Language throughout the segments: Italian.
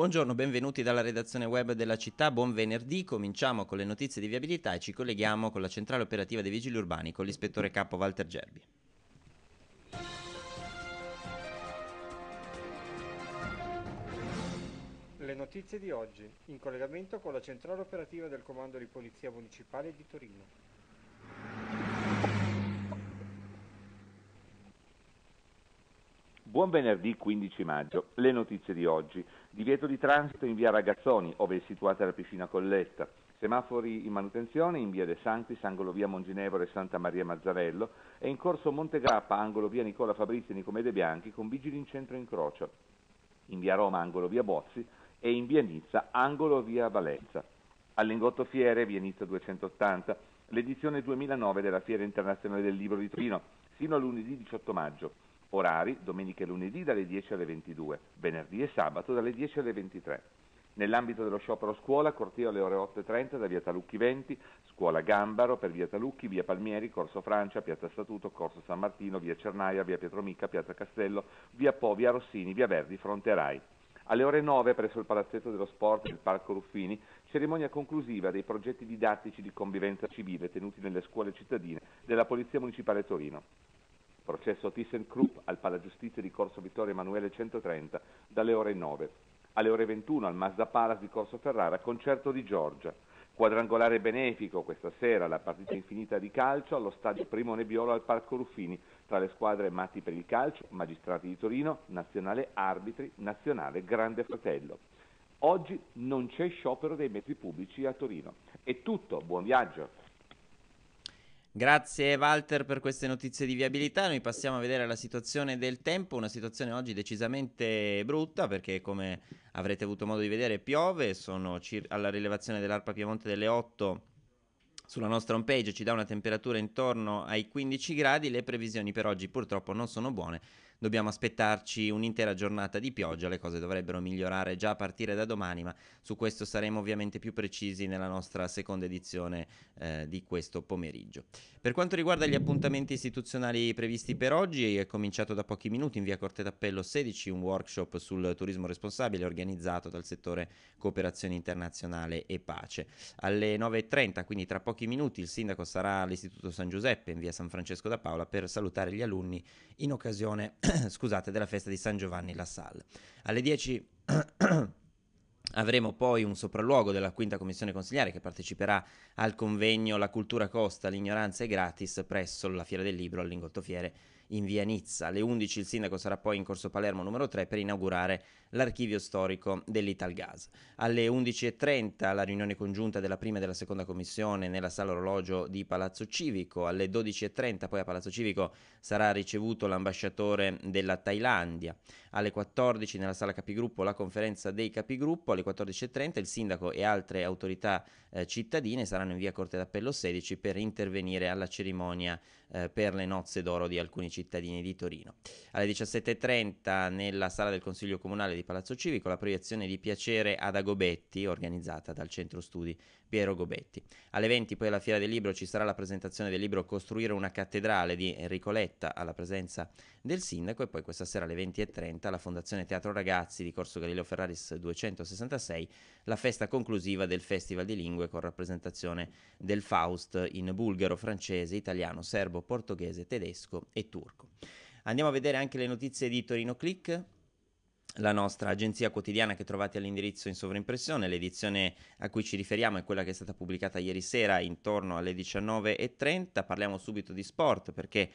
Buongiorno, benvenuti dalla redazione web della città. Buon venerdì. Cominciamo con le notizie di viabilità e ci colleghiamo con la centrale operativa dei vigili urbani con l'ispettore capo Walter Gerbi. Le notizie di oggi in collegamento con la centrale operativa del Comando di Polizia Municipale di Torino. Buon venerdì 15 maggio. Le notizie di oggi. Divieto di transito in via Ragazzoni, ove è situata la piscina Colletta. Semafori in manutenzione in via De Sanctis, angolo via Monginevole e Santa Maria Mazzarello e in corso Montegrappa, angolo via Nicola Fabrizio e Nicomede Bianchi con vigili in centro in croce. In via Roma, angolo via Bozzi e in via Nizza, angolo via Valenza. All'ingotto Fiere, via Nizza 280, l'edizione 2009 della Fiera Internazionale del Libro di Torino, sino a lunedì 18 maggio. Orari domenica e lunedì dalle 10 alle 22, venerdì e sabato dalle 10 alle 23. Nell'ambito dello sciopero scuola, corteo alle ore 8.30 da via Talucchi 20, scuola Gambaro per via Talucchi, via Palmieri, corso Francia, piazza Statuto, corso San Martino, via Cernaia, via Pietromica, piazza Castello, via Po, via Rossini, via Verdi, fronte Rai. Alle ore 9 presso il Palazzetto dello Sport del Parco Ruffini, cerimonia conclusiva dei progetti didattici di convivenza civile tenuti nelle scuole cittadine della Polizia Municipale Torino. Processo ThyssenKrupp al Palagiustizia di Corso Vittorio Emanuele 130 dalle ore 9. Alle ore 21 al Mazda Palace di Corso Ferrara concerto di Giorgia. Quadrangolare benefico questa sera la partita infinita di calcio allo stadio Primo Nebbiolo al Parco Ruffini tra le squadre Matti per il calcio, Magistrati di Torino, Nazionale Arbitri, Nazionale Grande Fratello. Oggi non c'è sciopero dei mezzi pubblici a Torino. È tutto, buon viaggio. Grazie Walter per queste notizie di viabilità, noi passiamo a vedere la situazione del tempo, una situazione oggi decisamente brutta perché come avrete avuto modo di vedere piove, sono cir- alla rilevazione dell'Arpa Piemonte delle 8 sulla nostra homepage ci dà una temperatura intorno ai 15 gradi, le previsioni per oggi purtroppo non sono buone dobbiamo aspettarci un'intera giornata di pioggia, le cose dovrebbero migliorare già a partire da domani, ma su questo saremo ovviamente più precisi nella nostra seconda edizione eh, di questo pomeriggio. Per quanto riguarda gli appuntamenti istituzionali previsti per oggi, è cominciato da pochi minuti in via Corte d'Appello 16 un workshop sul turismo responsabile organizzato dal settore cooperazione internazionale e pace. Alle 9.30, quindi tra pochi minuti, il sindaco sarà all'Istituto San Giuseppe in via San Francesco da Paola per salutare gli alunni in occasione scusate, della festa di San Giovanni La Salle. Alle 10 avremo poi un sopralluogo della quinta commissione consigliare che parteciperà al convegno La cultura costa, l'ignoranza è gratis presso la Fiera del Libro all'Ingoltofiere in via Nizza. Alle 11 il sindaco sarà poi in corso Palermo numero 3 per inaugurare l'archivio storico dell'Italgas. Alle 11.30 la riunione congiunta della prima e della seconda commissione nella sala orologio di Palazzo Civico. Alle 12.30 poi a Palazzo Civico sarà ricevuto l'ambasciatore della Thailandia. Alle 14 nella sala capigruppo la conferenza dei capigruppo. Alle 14.30 il sindaco e altre autorità eh, cittadine saranno in via Corte d'Appello 16 per intervenire alla cerimonia eh, per le nozze d'oro di alcuni cittadini cittadini di Torino. Alle 17.30 nella sala del Consiglio Comunale di Palazzo Civico la proiezione di piacere ad Agobetti organizzata dal Centro Studi Piero Gobetti. Alle 20 poi alla Fiera del Libro ci sarà la presentazione del libro Costruire una cattedrale di Enrico Letta alla presenza del sindaco e poi questa sera alle 20.30 alla Fondazione Teatro Ragazzi di Corso Galileo Ferraris 266 la festa conclusiva del Festival di Lingue con rappresentazione del Faust in bulgaro, francese, italiano, serbo, portoghese, tedesco e turco. Turco. Andiamo a vedere anche le notizie di Torino Click la nostra agenzia quotidiana che trovate all'indirizzo in sovrimpressione. L'edizione a cui ci riferiamo è quella che è stata pubblicata ieri sera intorno alle 19.30. Parliamo subito di sport perché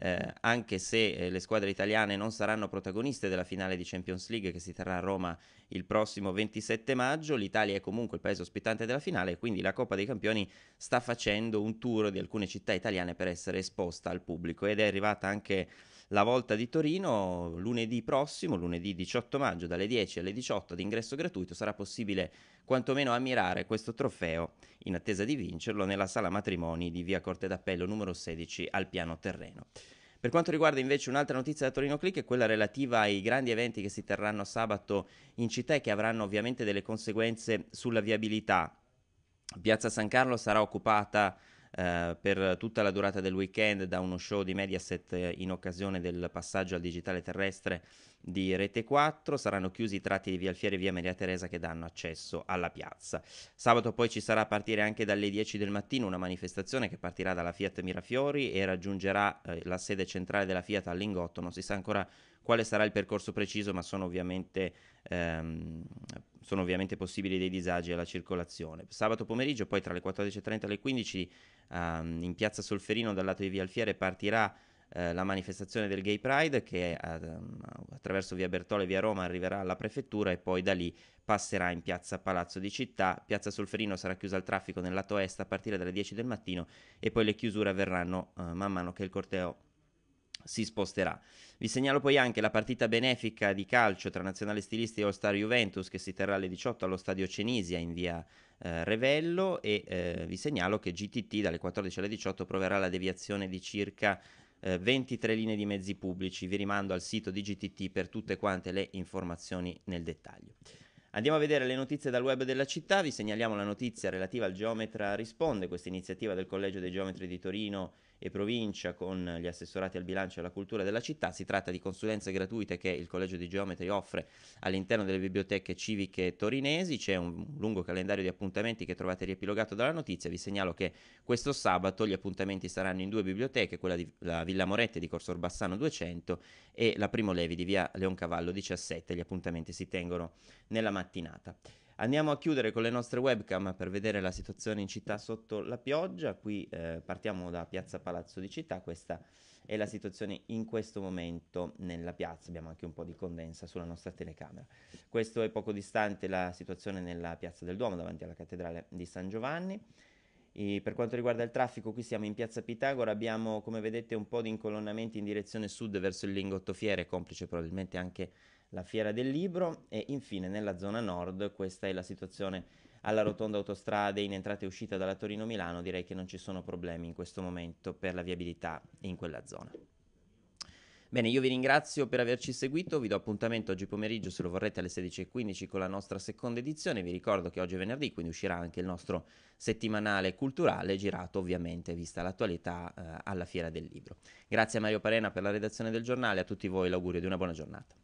eh, anche se eh, le squadre italiane non saranno protagoniste della finale di Champions League che si terrà a Roma il prossimo 27 maggio, l'Italia è comunque il paese ospitante della finale quindi la Coppa dei Campioni sta facendo un tour di alcune città italiane per essere esposta al pubblico ed è arrivata anche la volta di Torino lunedì prossimo, lunedì 18 maggio dalle 10 alle 18 ad ingresso gratuito sarà possibile quantomeno ammirare questo trofeo in attesa di vincerlo nella sala matrimoni di via Corte d'Appello numero 16 al piano terreno. Per quanto riguarda invece un'altra notizia da Torino Click è quella relativa ai grandi eventi che si terranno sabato in città e che avranno ovviamente delle conseguenze sulla viabilità. Piazza San Carlo sarà occupata eh, per tutta la durata del weekend da uno show di Mediaset eh, in occasione del passaggio al digitale terrestre di Rete 4. Saranno chiusi i tratti di Via Alfieri e Via Maria Teresa che danno accesso alla piazza. Sabato poi ci sarà a partire anche dalle 10 del mattino una manifestazione che partirà dalla Fiat Mirafiori e raggiungerà eh, la sede centrale della Fiat a Lingotto. Non si sa ancora quale sarà il percorso preciso, ma sono ovviamente ehm, sono ovviamente possibili dei disagi alla circolazione. Sabato pomeriggio poi tra le 14.30 e le 15 ehm, in piazza Solferino dal lato di Via Alfiere partirà eh, la manifestazione del Gay Pride che ehm, attraverso via Bertole e via Roma arriverà alla prefettura e poi da lì passerà in piazza Palazzo di Città. Piazza Solferino sarà chiusa al traffico nel lato est a partire dalle 10 del mattino e poi le chiusure avverranno eh, man mano che il corteo si sposterà. Vi segnalo poi anche la partita benefica di calcio tra Nazionale Stilisti e All Star Juventus che si terrà alle 18 allo stadio Cenisia in via eh, Revello e eh, vi segnalo che GTT dalle 14 alle 18 proverà la deviazione di circa 23 eh, linee di mezzi pubblici. Vi rimando al sito di GTT per tutte quante le informazioni nel dettaglio. Andiamo a vedere le notizie dal web della città, vi segnaliamo la notizia relativa al Geometra Risponde, questa iniziativa del Collegio dei Geometri di Torino e provincia con gli assessorati al bilancio e alla cultura della città. Si tratta di consulenze gratuite che il Collegio di Geometri offre all'interno delle biblioteche civiche torinesi. C'è un lungo calendario di appuntamenti che trovate riepilogato dalla notizia. Vi segnalo che questo sabato gli appuntamenti saranno in due biblioteche, quella di la Villa Moretti di Corso Orbassano 200 e la Primo Levi di via Leoncavallo 17. Gli appuntamenti si tengono nella mattinata. Andiamo a chiudere con le nostre webcam per vedere la situazione in città sotto la pioggia. Qui eh, partiamo da Piazza Palazzo di Città, questa è la situazione in questo momento nella piazza. Abbiamo anche un po' di condensa sulla nostra telecamera. Questo è poco distante la situazione nella Piazza del Duomo davanti alla Cattedrale di San Giovanni. E ehm, per quanto riguarda il traffico, qui siamo in piazza Pitagora, abbiamo come vedete un po' di incolonnamenti in direzione sud verso il Lingotto Fiere, complice probabilmente anche la Fiera del Libro e infine nella zona nord, questa è la situazione alla rotonda autostrade in entrata e uscita dalla Torino-Milano, direi che non ci sono problemi in questo momento per la viabilità in quella zona. Bene, io vi ringrazio per averci seguito, vi do appuntamento oggi pomeriggio se lo vorrete alle 16.15 con la nostra seconda edizione, vi ricordo che oggi è venerdì, quindi uscirà anche il nostro settimanale culturale girato ovviamente, vista l'attualità, eh, alla Fiera del Libro. Grazie a Mario Parena per la redazione del giornale, a tutti voi l'augurio di una buona giornata.